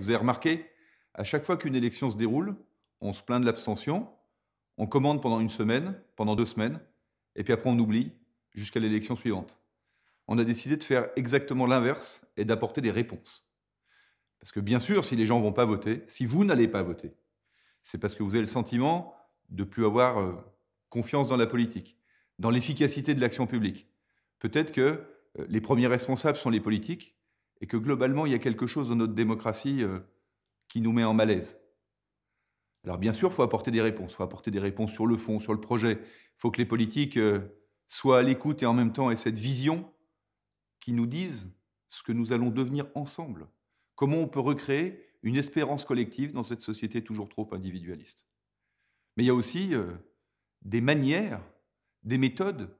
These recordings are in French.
Vous avez remarqué, à chaque fois qu'une élection se déroule, on se plaint de l'abstention, on commande pendant une semaine, pendant deux semaines, et puis après on oublie jusqu'à l'élection suivante. On a décidé de faire exactement l'inverse et d'apporter des réponses. Parce que bien sûr, si les gens ne vont pas voter, si vous n'allez pas voter, c'est parce que vous avez le sentiment de plus avoir euh, confiance dans la politique, dans l'efficacité de l'action publique. Peut-être que euh, les premiers responsables sont les politiques, et que globalement, il y a quelque chose dans notre démocratie euh, qui nous met en malaise. Alors bien sûr, il faut apporter des réponses. Il faut apporter des réponses sur le fond, sur le projet. Il faut que les politiques euh, soient à l'écoute et en même temps aient cette vision qui nous dise ce que nous allons devenir ensemble. Comment on peut recréer une espérance collective dans cette société toujours trop individualiste. Mais il y a aussi euh, des manières, des méthodes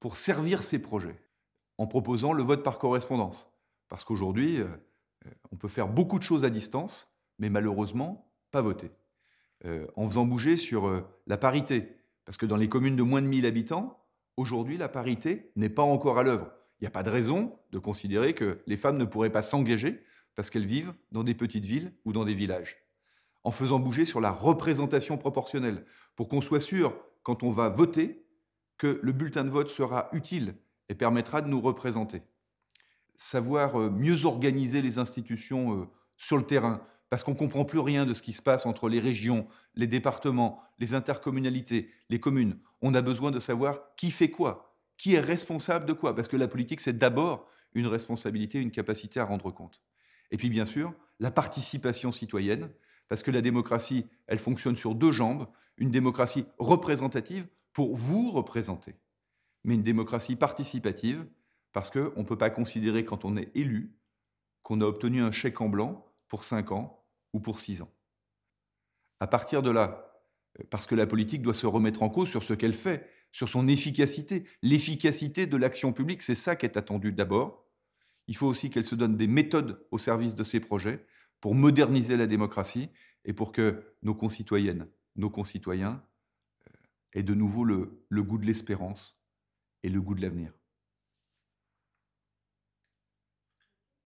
pour servir ces projets, en proposant le vote par correspondance, parce qu'aujourd'hui, euh, euh, on peut faire beaucoup de choses à distance, mais malheureusement, pas voter. Euh, en faisant bouger sur la parité. Parce que dans les communes de moins de 1000 habitants, aujourd'hui, la parité n'est pas encore à l'œuvre. Il n'y a pas de raison de considérer que les femmes ne pourraient pas s'engager parce qu'elles vivent dans des petites villes ou dans des villages. En faisant bouger sur la représentation proportionnelle, pour qu'on soit sûr, quand on va voter, que le bulletin de vote sera utile et permettra de nous représenter savoir euh, mieux organiser les institutions euh, sur le terrain, parce qu'on ne comprend plus rien de ce qui se passe entre les régions, les départements, les intercommunalités, les communes. On a besoin de savoir qui fait quoi, qui est responsable de quoi, parce que la politique, c'est d'abord une responsabilité, une capacité à rendre compte. Et puis, bien sûr, la participation citoyenne, parce que la démocratie, elle fonctionne sur deux jambes, une démocratie représentative pour vous représenter, mais une démocratie participative parce qu'on ne peut pas considérer quand on est élu qu'on a obtenu un chèque en blanc pour 5 ans ou pour 6 ans. À partir de là, euh, parce que la politique doit se remettre en cause sur ce qu'elle fait, sur son efficacité. L'efficacité de l'action publique, c'est ça qui est attendu d'abord. Il faut aussi qu'elle se donne des méthodes au service de ses projets pour moderniser la démocratie et pour que nos concitoyennes, nos concitoyens euh, aient de nouveau le goût de l'espérance et le goût de l'avenir.